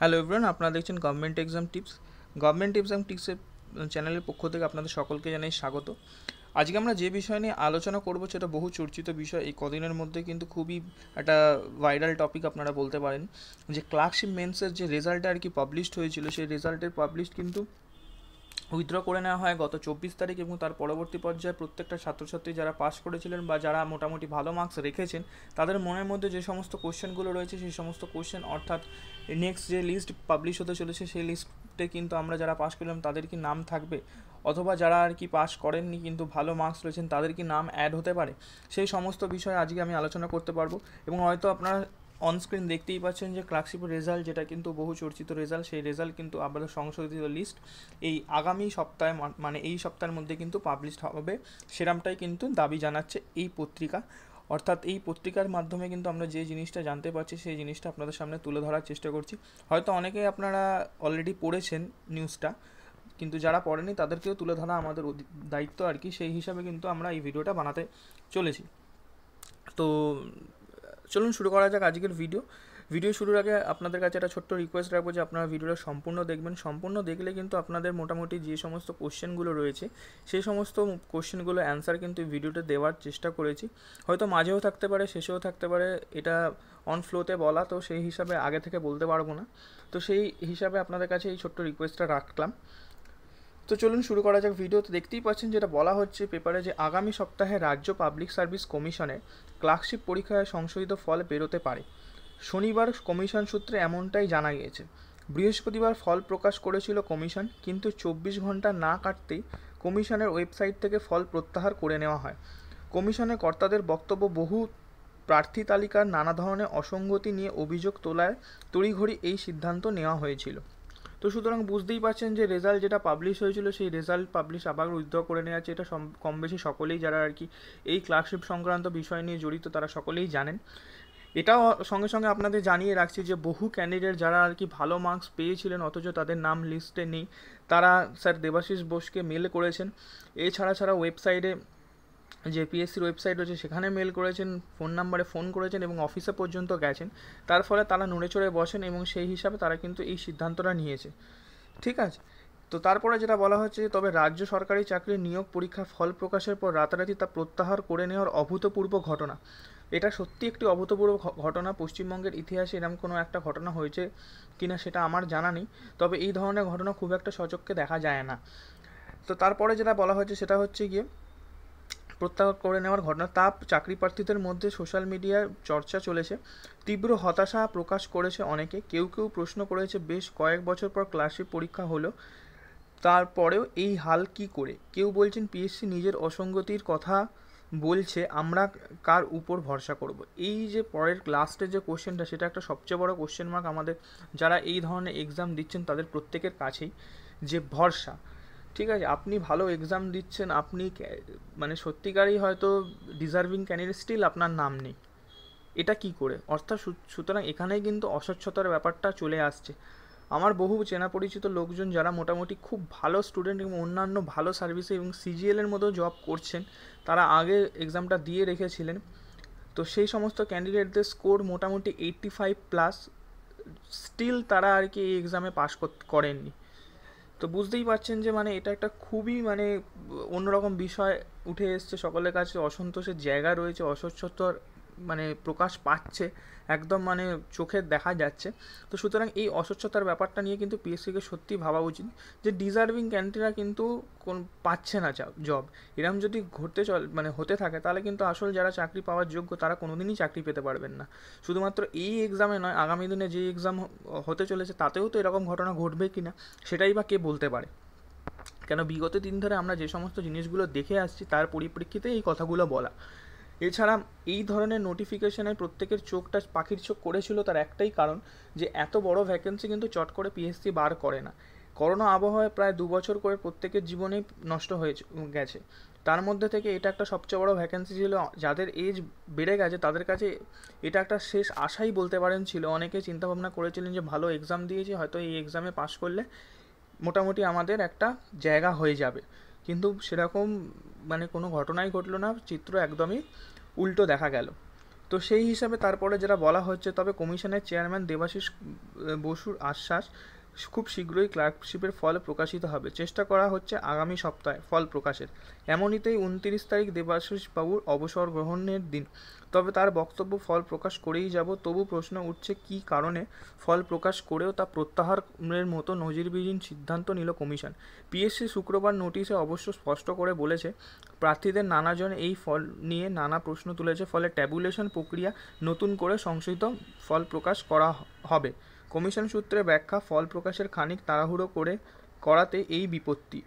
hello everyone আপনারা দেখছেন government exam tips government exam টিপসের চ্যানেলের পক্ষ থেকে আপনাদের সকলকে জানাই স্বাগত আজকে আমরা যে বিষয় নিয়ে আলোচনা করব সেটা বহু চর্চিত বিষয় এই কদিনের মধ্যে কিন্তু খুবই একটা ভাইরাল টপিক আপনারা বলতে পারেন যে ক্লার্কশিপ মেন্সের যে রেজাল্টটা আর কি পাবলিশড হয়েছিল সেই রেজাল্টের পাবলিশড কিন্তু উইথড্র করে নেওয়া হয় গত চব্বিশ তারিখ এবং তার পরবর্তী পর্যায়ে প্রত্যেকটা ছাত্রছাত্রী যারা পাশ করেছিলেন বা যারা মোটামুটি ভালো মার্কস রেখেছেন তাদের মনের মধ্যে যে সমস্ত কোশ্চেনগুলো রয়েছে সেই সমস্ত কোশ্চেন অর্থাৎ নেক্সট যে লিস্ট পাবলিশ হতে চলেছে সেই লিস্টে কিন্তু আমরা যারা পাশ করলাম তাদের কি নাম থাকবে অথবা যারা আর কি পাস করেননি কিন্তু ভালো মার্কস রয়েছেন তাদের কি নাম অ্যাড হতে পারে সেই সমস্ত বিষয়ে আজকে আমি আলোচনা করতে পারবো এবং হয়তো আপনারা অনস্ক্রিন দেখতেই পাচ্ছেন যে ক্লার্কশিপের রেজাল্ট যেটা কিন্তু বহু চর্চিত রেজাল্ট সেই রেজাল্ট কিন্তু আবারও সংশোধিত লিস্ট এই আগামী সপ্তাহে মানে এই সপ্তাহের মধ্যে কিন্তু পাবলিশ হবে সেরামটাই কিন্তু দাবি জানাচ্ছে এই পত্রিকা অর্থাৎ এই পত্রিকার মাধ্যমে কিন্তু আমরা যে জিনিসটা জানতে পারছি সেই জিনিসটা আপনাদের সামনে তুলে ধরার চেষ্টা করছি হয়তো অনেকেই আপনারা অলরেডি পড়েছেন নিউজটা কিন্তু যারা পড়েনি তাদেরকেও তুলে ধরা আমাদের দায়িত্ব আর কি সেই হিসাবে কিন্তু আমরা এই ভিডিওটা বানাতে চলেছি তো চলুন শুরু করা যাক আজকের ভিডিও ভিডিও শুরুর আগে আপনাদের কাছে একটা ছোট্ট রিকোয়েস্ট রাখবো যে আপনারা ভিডিওটা সম্পূর্ণ দেখবেন সম্পূর্ণ দেখলে কিন্তু আপনাদের মোটামুটি যে সমস্ত কোশ্চেনগুলো রয়েছে সেই সমস্ত কোশ্চেনগুলো অ্যান্সার কিন্তু ভিডিওতে দেওয়ার চেষ্টা করেছি হয়তো মাঝেও থাকতে পারে শেষেও থাকতে পারে এটা অন ফ্লোতে বলা তো সেই হিসাবে আগে থেকে বলতে পারবো না তো সেই হিসাবে আপনাদের কাছে এই ছোট্ট রিকোয়েস্টটা রাখলাম তো চলুন শুরু করা যাক ভিডিও তো দেখতেই পাচ্ছেন যেটা বলা হচ্ছে পেপারে যে আগামী সপ্তাহে রাজ্য পাবলিক সার্ভিস কমিশনের ক্লার্কশিপ পরীক্ষায় সংশোধিত ফল বেরোতে পারে শনিবার কমিশন সূত্রে এমনটাই জানা গিয়েছে বৃহস্পতিবার ফল প্রকাশ করেছিল কমিশন কিন্তু চব্বিশ ঘন্টা না কাটতেই কমিশনের ওয়েবসাইট থেকে ফল প্রত্যাহার করে নেওয়া হয় কমিশনের কর্তাদের বক্তব্য বহু প্রার্থী তালিকার নানা ধরনের অসঙ্গতি নিয়ে অভিযোগ তোলায় তড়িঘড়ি এই সিদ্ধান্ত নেওয়া হয়েছিল তো সুতরাং বুঝতেই পারছেন যে রেজাল্ট যেটা পাবলিশ হয়েছিল সেই রেজাল্ট পাবলিশ আবার উইথড্র করে নেওয়া এটা কম বেশি সকলেই যারা আর কি এই ক্লার্কশিপ সংক্রান্ত বিষয় নিয়ে জড়িত তারা সকলেই জানেন এটাও সঙ্গে সঙ্গে আপনাদের জানিয়ে রাখছি যে বহু ক্যান্ডিডেট যারা আর কি ভালো মার্কস পেয়েছিলেন অথচ তাদের নাম লিস্টে নেই তারা স্যার দেবাশিস বোসকে মেল করেছেন এছাড়া ছাড়া ওয়েবসাইটে যে পিএসসির ওয়েবসাইট রয়েছে সেখানে মেল করেছেন ফোন নাম্বারে ফোন করেছেন এবং অফিসে পর্যন্ত গেছেন তার ফলে তারা নড়ে চড়ে বসেন এবং সেই হিসাবে তারা কিন্তু এই সিদ্ধান্তটা নিয়েছে ঠিক আছে তো তারপরে যেটা বলা হচ্ছে তবে রাজ্য সরকারি চাকরির নিয়োগ পরীক্ষার ফল প্রকাশের পর রাতারাতি তা প্রত্যাহার করে নেওয়ার অভূতপূর্ব ঘটনা এটা সত্যি একটি অভূতপূর্ব ঘটনা পশ্চিমবঙ্গের ইতিহাসে এরকম কোনো একটা ঘটনা হয়েছে কিনা সেটা আমার জানা নেই তবে এই ধরনের ঘটনা খুব একটা সচক্ষে দেখা যায় না তো তারপরে যেটা বলা হয়েছে সেটা হচ্ছে গিয়ে প্রত্যাহার করে নেওয়ার ঘটনা তা চাকরি প্রার্থীদের মধ্যে সোশ্যাল মিডিয়ায় চর্চা চলেছে তীব্র হতাশা প্রকাশ করেছে অনেকে কেউ কেউ প্রশ্ন করেছে বেশ কয়েক বছর পর ক্লাসে পরীক্ষা হলো তারপরেও এই হাল কি করে কেউ বলছেন পিএসসি নিজের অসঙ্গতির কথা বলছে আমরা কার উপর ভরসা করব এই যে পরের লাস্টের যে কোশ্চেনটা সেটা একটা সবচেয়ে বড় কোশ্চেন মার্ক আমাদের যারা এই ধরনের এক্সাম দিচ্ছেন তাদের প্রত্যেকের কাছেই যে ভরসা ঠিক আছে আপনি ভালো এক্সাম দিচ্ছেন আপনি মানে সত্যিকারই হয়তো ডিজার্ভিং ক্যান্ডিডেট স্টিল আপনার নাম নেই এটা কি করে অর্থাৎ সুতরাং এখানেই কিন্তু অস্বচ্ছতার ব্যাপারটা চলে আসছে আমার বহু চেনা পরিচিত লোকজন যারা মোটামুটি খুব ভালো স্টুডেন্ট এবং অন্যান্য ভালো সার্ভিসে এবং সিজিএলের মতো জব করছেন তারা আগে এক্সামটা দিয়ে রেখেছিলেন তো সেই সমস্ত ক্যান্ডিডেটদের স্কোর মোটামুটি এইট্টি ফাইভ প্লাস স্টিল তারা আর কি এই এক্সামে পাস করেননি তো বুঝতেই পারছেন যে মানে এটা একটা খুবই মানে অন্যরকম বিষয় উঠে এসছে সকলের কাছে অসন্তোষের জায়গা রয়েছে অসচ্ছতার মানে প্রকাশ পাচ্ছে একদম মানে চোখে দেখা যাচ্ছে তো সুতরাং এই অস্বচ্ছতার ব্যাপারটা নিয়ে কিন্তু পিএসসিকে সত্যি ভাবা উচিত যে ডিজার্ভিং ক্যান্ডিডেটরা কিন্তু কোন পাচ্ছে না জব এরম যদি ঘটতে চল মানে হতে থাকে তাহলে কিন্তু আসল যারা চাকরি পাওয়ার যোগ্য তারা কোনোদিনই চাকরি পেতে পারবেন না শুধুমাত্র এই এক্সামে নয় আগামী দিনে যে এক্সাম হতে চলেছে তাতেও তো এরকম ঘটনা ঘটবে কি না সেটাই বা কে বলতে পারে কেন বিগত দিন ধরে আমরা যে সমস্ত জিনিসগুলো দেখে আসছি তার পরিপ্রেক্ষিতে এই কথাগুলো বলা এছাড়া এই ধরনের নোটিফিকেশানে প্রত্যেকের চোখটা পাখির চোখ করেছিল তার একটাই কারণ যে এত বড় ভ্যাকেন্সি কিন্তু চট করে পিএসসি বার করে না করোনা আবহাওয়ায় প্রায় দু বছর করে প্রত্যেকের জীবনেই নষ্ট হয়ে গেছে তার মধ্যে থেকে এটা একটা সবচেয়ে বড় ভ্যাকেন্সি ছিল যাদের এজ বেড়ে গেছে তাদের কাছে এটা একটা শেষ আশাই বলতে পারেন ছিল অনেকে চিন্তাভাবনা করেছিলেন যে ভালো এক্সাম দিয়েছি হয়তো এই এক্সামে পাশ করলে মোটামুটি আমাদের একটা জায়গা হয়ে যাবে কিন্তু সেরকম মানে কোনো ঘটনাই ঘটলো না চিত্র একদমই উল্টো দেখা গেল তো সেই হিসাবে তারপরে যেটা বলা হচ্ছে তবে কমিশনের চেয়ারম্যান দেবাশিস বসুর আশ্বাস খুব শীঘ্রই ক্লার্কশিপের ফল প্রকাশিত হবে চেষ্টা করা হচ্ছে আগামী সপ্তাহে ফল প্রকাশের এমনিতেই উনত্রিশ তারিখ দেবাশিসবাবুর অবসর গ্রহণের দিন তবে তার বক্তব্য ফল প্রকাশ করেই যাব তবু প্রশ্ন উঠছে কি কারণে ফল প্রকাশ করেও তা প্রত্যাহারের মতো নজিরবিহীন সিদ্ধান্ত নিল কমিশন পিএসসি শুক্রবার নোটিশে অবশ্য স্পষ্ট করে বলেছে প্রার্থীদের নানাজন এই ফল নিয়ে নানা প্রশ্ন তুলেছে ফলে ট্যাবুলেশন প্রক্রিয়া নতুন করে সংশোধিত ফল প্রকাশ করা হবে কমিশন সূত্রে ব্যাখ্যা ফল প্রকাশের খানিক তাড়াহুড়ো করে করাতে এই বিপত্তি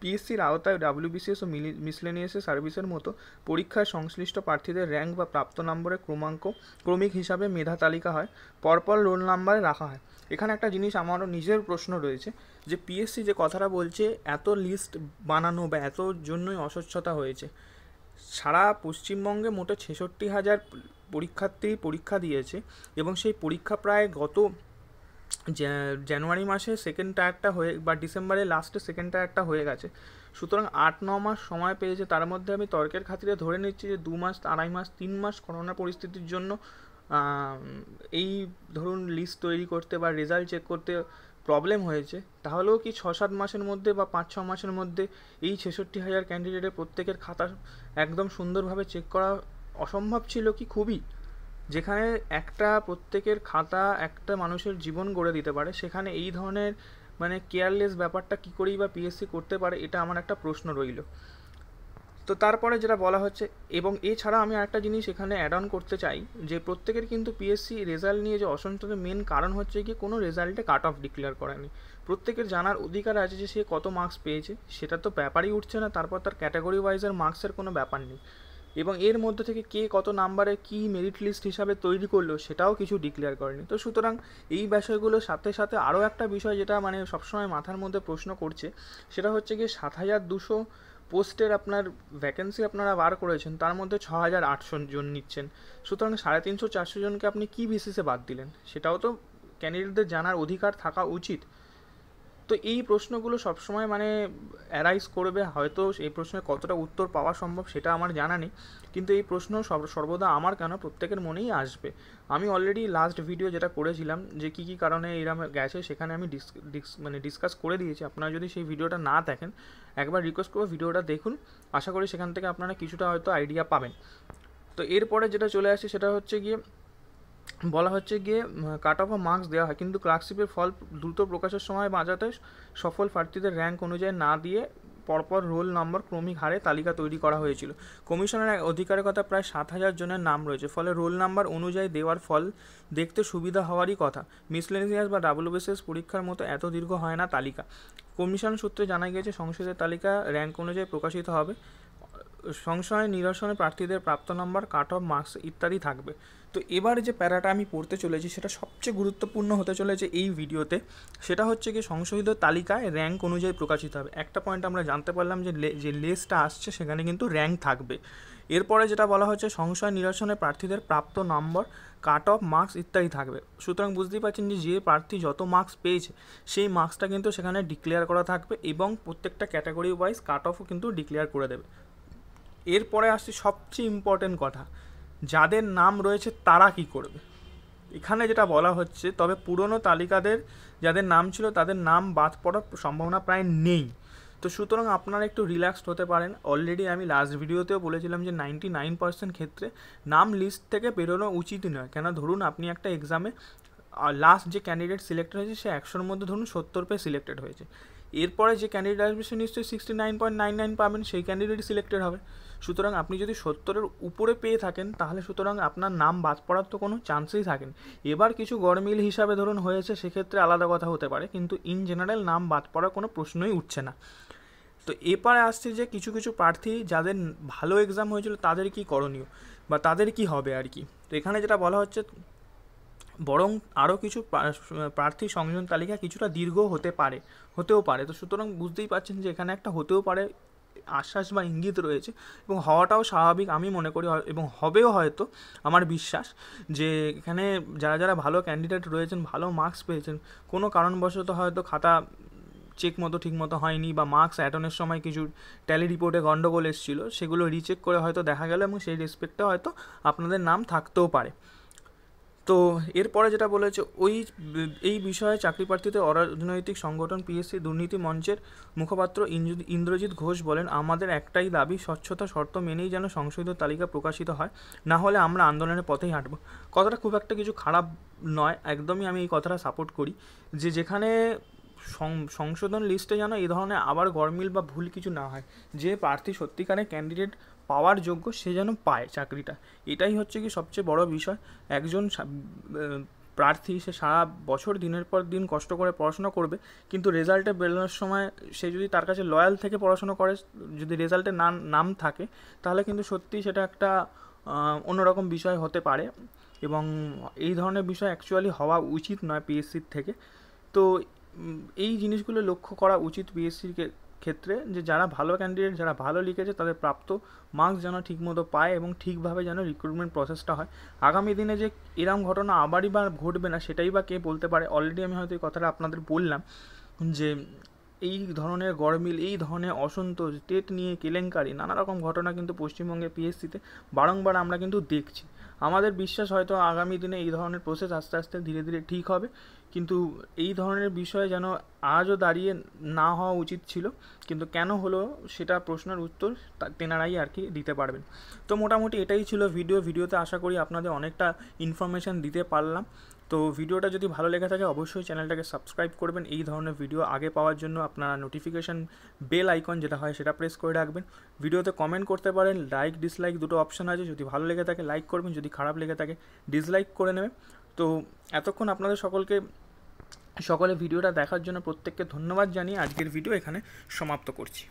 পিএসসির আওতায় ডাব্লিউবিসিএস ও মিসলেনিয়াস সার্ভিসের মতো পরীক্ষায় সংশ্লিষ্ট প্রার্থীদের র্যাঙ্ক বা প্রাপ্ত নম্বরের ক্রমাঙ্ক ক্রমিক হিসাবে মেধা তালিকা হয় পরপর রোল নাম্বারে রাখা হয় এখানে একটা জিনিস আমারও নিজের প্রশ্ন রয়েছে যে পিএসসি যে কথাটা বলছে এত লিস্ট বানানো বা এত জন্যই অস্বচ্ছতা হয়েছে সারা পশ্চিমবঙ্গে মোটে ছেষট্টি হাজার পরীক্ষার্থী পরীক্ষা দিয়েছে এবং সেই পরীক্ষা প্রায় গত জানুয়ারি মাসে সেকেন্ড টায়ারটা হয়ে বা ডিসেম্বরে লাস্টে সেকেন্ড টায়ারটা হয়ে গেছে সুতরাং আট ন মাস সময় পেয়েছে তার মধ্যে আমি তর্কের খাতিরে ধরে নিচ্ছি যে দু মাস আড়াই মাস তিন মাস করোনা পরিস্থিতির জন্য এই ধরুন লিস্ট তৈরি করতে বা রেজাল্ট চেক করতে প্রবলেম হয়েছে তাহলেও কি ছ সাত মাসের মধ্যে বা পাঁচ ছ মাসের মধ্যে এই ছেষট্টি হাজার ক্যান্ডিডেটের প্রত্যেকের খাতা একদম সুন্দরভাবে চেক করা অসম্ভব ছিল কি খুবই যেখানে একটা প্রত্যেকের খাতা একটা মানুষের জীবন গড়ে দিতে পারে সেখানে এই ধরনের মানে কেয়ারলেস ব্যাপারটা কী করেই বা পিএসসি করতে পারে এটা আমার একটা প্রশ্ন রইল তো তারপরে যেটা বলা হচ্ছে এবং এছাড়া আমি আরেকটা জিনিস এখানে অ্যাড অন করতে চাই যে প্রত্যেকের কিন্তু পিএসসি রেজাল্ট নিয়ে যে অসন্তোষের মেন কারণ হচ্ছে গিয়ে কোনো রেজাল্টে কাট অফ ডিক্লেয়ার করেনি প্রত্যেকের জানার অধিকার আছে যে সে কত মার্কস পেয়েছে সেটা তো ব্যাপারই উঠছে না তারপর তার ক্যাটাগরি ওয়াইজের মার্কসের কোনো ব্যাপার নেই এবং এর মধ্যে থেকে কে কত নাম্বারে কি মেরিট লিস্ট হিসাবে তৈরি করলো সেটাও কিছু ডিক্লেয়ার করেনি তো সুতরাং এই বিষয়গুলোর সাথে সাথে আরও একটা বিষয় যেটা মানে সবসময় মাথার মধ্যে প্রশ্ন করছে সেটা হচ্ছে গিয়ে সাত হাজার দুশো পোস্টের আপনার ভ্যাকেন্সি আপনারা বার করেছেন তার মধ্যে ছ হাজার আটশো জন নিচ্ছেন সুতরাং সাড়ে তিনশো চারশো জনকে আপনি কী বিসিসে বাদ দিলেন সেটাও তো ক্যান্ডিডেটদের জানার অধিকার থাকা উচিত তো এই প্রশ্নগুলো সবসময় মানে অ্যারাইজ করবে হয়তো এই প্রশ্নে কতটা উত্তর পাওয়া সম্ভব সেটা আমার জানা নেই কিন্তু এই প্রশ্ন সর্বদা আমার কেন প্রত্যেকের মনেই আসবে আমি অলরেডি লাস্ট ভিডিও যেটা করেছিলাম যে কী কী কারণে এরম গেছে সেখানে আমি ডিস মানে ডিসকাস করে দিয়েছি আপনারা যদি সেই ভিডিওটা না দেখেন একবার রিকোয়েস্ট করবো ভিডিওটা দেখুন আশা করি সেখান থেকে আপনারা কিছুটা হয়তো আইডিয়া পাবেন তো এরপরে যেটা চলে আসছে সেটা হচ্ছে গিয়ে বলা হচ্ছে গিয়ে কাট অফ মার্কস দেওয়া হয় কিন্তু ক্লার্কশিপের ফল দ্রুত প্রকাশের সময় বাজাতে সফল প্রার্থীদের র্যাঙ্ক অনুযায়ী না দিয়ে পরপর রোল নম্বর ক্রমিক হারে তালিকা তৈরি করা হয়েছিল কমিশনের অধিকারের কথা প্রায় সাত হাজার জনের নাম রয়েছে ফলে রোল নাম্বার অনুযায়ী দেওয়ার ফল দেখতে সুবিধা হওয়ারই কথা মিসলেনিয়াস বা ডাব্লিউবিসিএস পরীক্ষার মতো এত দীর্ঘ হয় না তালিকা কমিশন সূত্রে জানা গিয়েছে সংসদের তালিকা র্যাঙ্ক অনুযায়ী প্রকাশিত হবে সংশয় নিরসনে প্রার্থীদের প্রাপ্ত নম্বর কাট অফ মার্কস ইত্যাদি থাকবে তো এবার যে প্যারাটা আমি পড়তে চলেছি সেটা সবচেয়ে গুরুত্বপূর্ণ হতে চলেছে এই ভিডিওতে সেটা হচ্ছে কি সংশোধিত তালিকায় র্যাঙ্ক অনুযায়ী প্রকাশিত হবে একটা পয়েন্ট আমরা জানতে পারলাম যে যে লিস্টটা আসছে সেখানে কিন্তু র্যাঙ্ক থাকবে এরপরে যেটা বলা হচ্ছে সংশয় নিরসনে প্রার্থীদের প্রাপ্ত নম্বর কাট অফ মার্কস ইত্যাদি থাকবে সুতরাং বুঝতেই পারছেন যে যে প্রার্থী যত মার্কস পেয়েছে সেই মার্কসটা কিন্তু সেখানে ডিক্লেয়ার করা থাকবে এবং প্রত্যেকটা ক্যাটাগরি ওয়াইজ কাট অফও কিন্তু ডিক্লেয়ার করে দেবে এরপরে আসছে সবচেয়ে ইম্পর্টেন্ট কথা যাদের নাম রয়েছে তারা কি করবে এখানে যেটা বলা হচ্ছে তবে পুরনো তালিকাদের যাদের নাম ছিল তাদের নাম বাদ পড়ার সম্ভাবনা প্রায় নেই তো সুতরাং আপনারা একটু রিল্যাক্সড হতে পারেন অলরেডি আমি লাস্ট ভিডিওতেও বলেছিলাম যে নাইনটি নাইন পার্সেন্ট ক্ষেত্রে নাম লিস্ট থেকে বেরোনো উচিত নয় কেন ধরুন আপনি একটা এক্সামে লাস্ট যে ক্যান্ডিডেট সিলেক্টেড হয়েছে সে একশোর মধ্যে ধরুন সত্তর পেয়ে সিলেক্টেড হয়েছে এরপরে যে ক্যান্ডিডেট আসবে সে নিশ্চয়ই sixty nine point nine nine পাবেন সেই ক্যান্ডিডেটই সিলেক্টেড হবে সুতরাং আপনি যদি সত্তরের উপরে পেয়ে থাকেন তাহলে সুতরাং আপনার নাম বাদ পড়ার তো কোনো চান্সেই থাকেন এবার কিছু গড়মিল হিসাবে ধরুন হয়েছে সেক্ষেত্রে আলাদা কথা হতে পারে কিন্তু ইন জেনারেল নাম বাদ পড়ার কোনো প্রশ্নই উঠছে না তো এপারে আসছে যে কিছু কিছু প্রার্থী যাদের ভালো এক্সাম হয়েছিল তাদের কি করণীয় বা তাদের কি হবে আর কি তো এখানে যেটা বলা হচ্ছে বরং আরও কিছু প্রার্থী সংযোজন তালিকা কিছুটা দীর্ঘ হতে পারে হতেও পারে তো সুতরাং বুঝতেই পারছেন যে এখানে একটা হতেও পারে আশ্বাস বা ইঙ্গিত রয়েছে এবং হওয়াটাও স্বাভাবিক আমি মনে করি এবং হবেও হয়তো আমার বিশ্বাস যে এখানে যারা যারা ভালো ক্যান্ডিডেট রয়েছেন ভালো মার্কস পেয়েছেন কোনো কারণবশত হয়তো খাতা চেক মতো ঠিকমতো হয়নি বা মার্কস অ্যাটনের সময় কিছু ট্যালি রিপোর্টে গণ্ডগোল এসেছিলো সেগুলো রিচেক করে হয়তো দেখা গেল এবং সেই রেসপেক্টে হয়তো আপনাদের নাম থাকতেও পারে তো এরপরে যেটা বলেছে ওই এই বিষয়ে চাকরি প্রার্থীদের অরাজনৈতিক সংগঠন পিএসসি দুর্নীতি মঞ্চের মুখপাত্র ইন্দ্রজিৎ ঘোষ বলেন আমাদের একটাই দাবি স্বচ্ছতা শর্ত মেনেই যেন সংশোধিত তালিকা প্রকাশিত হয় না হলে আমরা আন্দোলনের পথেই হাঁটব কথাটা খুব একটা কিছু খারাপ নয় একদমই আমি এই কথাটা সাপোর্ট করি যে যেখানে সংশোধন লিস্টে যেন এই ধরনের আবার গরমিল বা ভুল কিছু না হয় যে প্রার্থী সত্যিকারের ক্যান্ডিডেট পাওয়ার যোগ্য সে যেন পায় চাকরিটা এটাই হচ্ছে কি সবচেয়ে বড় বিষয় একজন প্রার্থী সে সারা বছর দিনের পর দিন কষ্ট করে পড়াশোনা করবে কিন্তু রেজাল্টে বেরোনোর সময় সে যদি তার কাছে লয়াল থেকে পড়াশোনা করে যদি রেজাল্টে না নাম থাকে তাহলে কিন্তু সত্যি সেটা একটা অন্যরকম বিষয় হতে পারে এবং এই ধরনের বিষয় অ্যাকচুয়ালি হওয়া উচিত নয় পিএসসির থেকে তো এই জিনিসগুলো লক্ষ্য করা উচিত পিএসসিকে ক্ষেত্রে যে যারা ভালো ক্যান্ডিডেট যারা ভালো লিখেছে তাদের প্রাপ্ত মার্কস যেন ঠিকমতো পায় এবং ঠিকভাবে যেন রিক্রুটমেন্ট প্রসেসটা হয় আগামী দিনে যে এরম ঘটনা আবারই বা ঘটবে না সেটাই বা কে বলতে পারে অলরেডি আমি হয়তো এই কথাটা আপনাদের বললাম যে এই ধরনের গড়মিল এই ধরনের অসন্তোষ টেট নিয়ে কেলেঙ্কারি নানা রকম ঘটনা কিন্তু পশ্চিমবঙ্গে পিএসসিতে বারংবার আমরা কিন্তু দেখছি আমাদের বিশ্বাস হয়তো আগামী দিনে এই ধরনের প্রসেস আস্তে আস্তে ধীরে ধীরে ঠিক হবে কিন্তু এই ধরনের বিষয়ে যেন আজও দাঁড়িয়ে না হওয়া উচিত ছিল কিন্তু কেন হলো সেটা প্রশ্নের উত্তর তেনারাই আর কি দিতে পারবেন তো মোটামুটি এটাই ছিল ভিডিও ভিডিওতে আশা করি আপনাদের অনেকটা ইনফরমেশান দিতে পারলাম তো ভিডিওটা যদি ভালো লেগে থাকে অবশ্যই চ্যানেলটাকে সাবস্ক্রাইব করবেন এই ধরনের ভিডিও আগে পাওয়ার জন্য আপনারা নোটিফিকেশান বেল আইকন যেটা হয় সেটা প্রেস করে রাখবেন ভিডিওতে কমেন্ট করতে পারেন লাইক ডিসলাইক দুটো অপশান আছে যদি ভালো লেগে থাকে লাইক করবেন যদি খারাপ লেগে থাকে ডিসলাইক করে নেবেন তো এতক্ষণ আপনাদের সকলকে সকলে ভিডিওটা দেখার জন্য প্রত্যেককে ধন্যবাদ জানিয়ে আজকের ভিডিও এখানে সমাপ্ত করছি